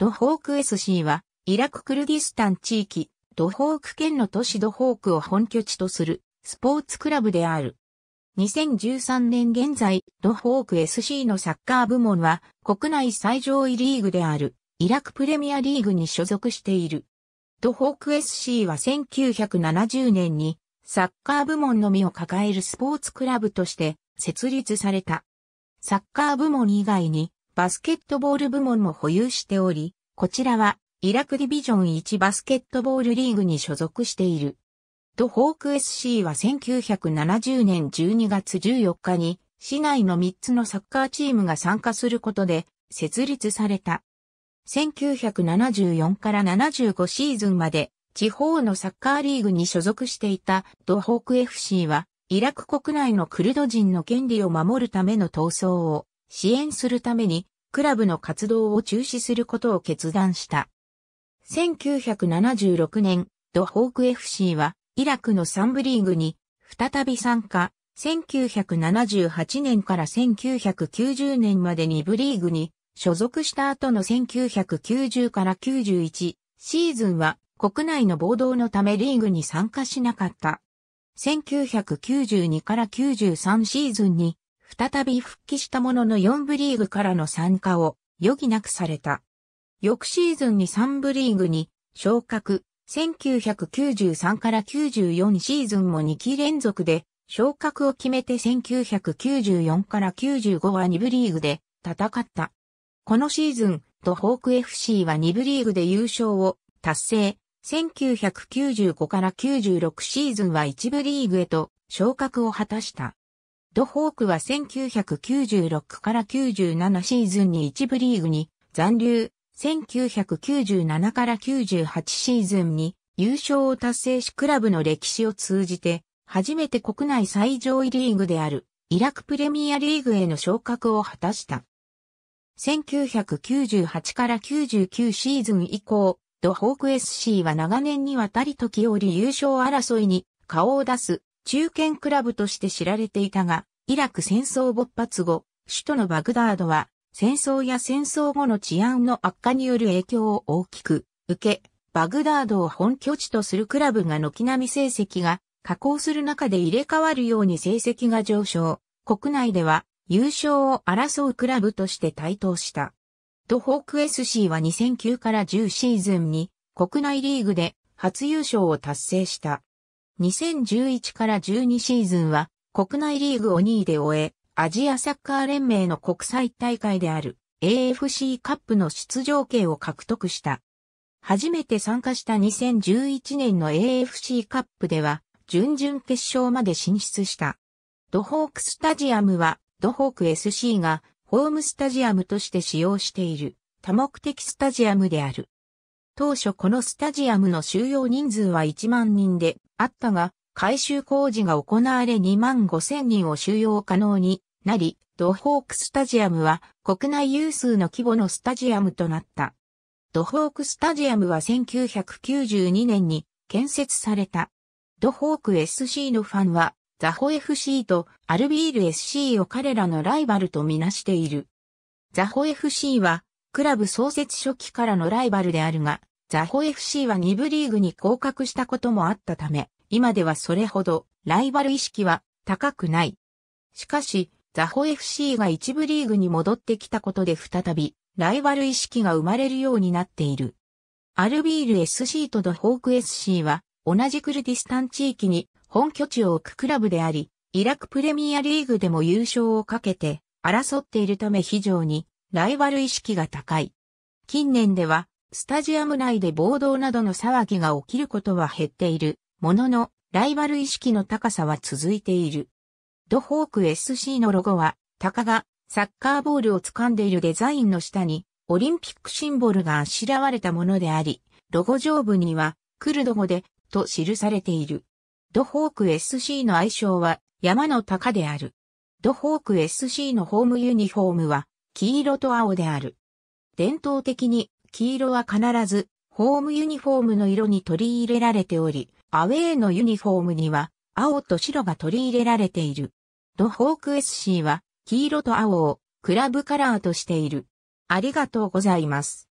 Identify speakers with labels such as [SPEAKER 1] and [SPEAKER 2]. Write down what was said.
[SPEAKER 1] ドホーク SC は、イラク・クルディスタン地域、ドホーク県の都市ドホークを本拠地とする、スポーツクラブである。2013年現在、ドホーク SC のサッカー部門は、国内最上位リーグである、イラクプレミアリーグに所属している。ドホーク SC は1970年に、サッカー部門のみを抱えるスポーツクラブとして、設立された。サッカー部門以外に、バスケットボール部門も保有しており、こちらはイラクディビジョン1バスケットボールリーグに所属している。ドホーク SC は1970年12月14日に市内の3つのサッカーチームが参加することで設立された。1974から75シーズンまで地方のサッカーリーグに所属していたドホーク FC はイラク国内のクルド人の権利を守るための闘争を支援するために、クラブの活動を中止することを決断した。1976年、ドホーク FC は、イラクの3部リーグに、再び参加。1978年から1990年まで2部リーグに所属した後の1990から91シーズンは国内の暴動のためリーグに参加しなかった。1992から93シーズンに再び復帰したものの4部リーグからの参加を余儀なくされた。翌シーズンに3部リーグに昇格、1993から94シーズンも2期連続で昇格を決めて1994から95は2部リーグで戦った。このシーズン、ドホーク FC は2部リーグで優勝を達成。1995から96シーズンは1部リーグへと昇格を果たした。ドホークは1996から97シーズンに一部リーグに残留、1997から98シーズンに優勝を達成しクラブの歴史を通じて初めて国内最上位リーグであるイラクプレミアリーグへの昇格を果たした。1998から99シーズン以降、ドホーク SC は長年にわたり時折優勝争いに顔を出す中堅クラブとして知られていたが、イラク戦争勃発後、首都のバグダードは、戦争や戦争後の治安の悪化による影響を大きく受け、バグダードを本拠地とするクラブが軒並み成績が下降する中で入れ替わるように成績が上昇。国内では優勝を争うクラブとして台頭した。ドホーク SC は2009から10シーズンに国内リーグで初優勝を達成した。2011から12シーズンは国内リーグを2位で終え、アジアサッカー連盟の国際大会である AFC カップの出場権を獲得した。初めて参加した2011年の AFC カップでは、準々決勝まで進出した。ドホークスタジアムは、ドホーク SC がホームスタジアムとして使用している多目的スタジアムである。当初このスタジアムの収容人数は1万人であったが、改修工事が行われ2万5千人を収容可能になり、ドホークスタジアムは国内有数の規模のスタジアムとなった。ドホークスタジアムは1992年に建設された。ドホーク SC のファンは、ザホ FC とアルビール SC を彼らのライバルとみなしている。ザホ FC はクラブ創設初期からのライバルであるが、ザホ FC は2部リーグに降格したこともあったため、今ではそれほどライバル意識は高くない。しかし、ザホ FC が1部リーグに戻ってきたことで再びライバル意識が生まれるようになっている。アルビール SC とドホーク SC は同じクルディスタン地域に本拠地を置くクラブであり、イラクプレミアリーグでも優勝をかけて争っているため非常にライバル意識が高い。近年では、スタジアム内で暴動などの騒ぎが起きることは減っている、ものの、ライバル意識の高さは続いている。ドホーク SC のロゴは、タカがサッカーボールを掴んでいるデザインの下に、オリンピックシンボルがあしらわれたものであり、ロゴ上部には、クルド語で、と記されている。ドホーク SC の愛称は、山の鷹である。ドホーク SC のホームユニフォームは、黄色と青である。伝統的に黄色は必ずホームユニフォームの色に取り入れられており、アウェーのユニフォームには青と白が取り入れられている。ドホーク SC は黄色と青をクラブカラーとしている。ありがとうございます。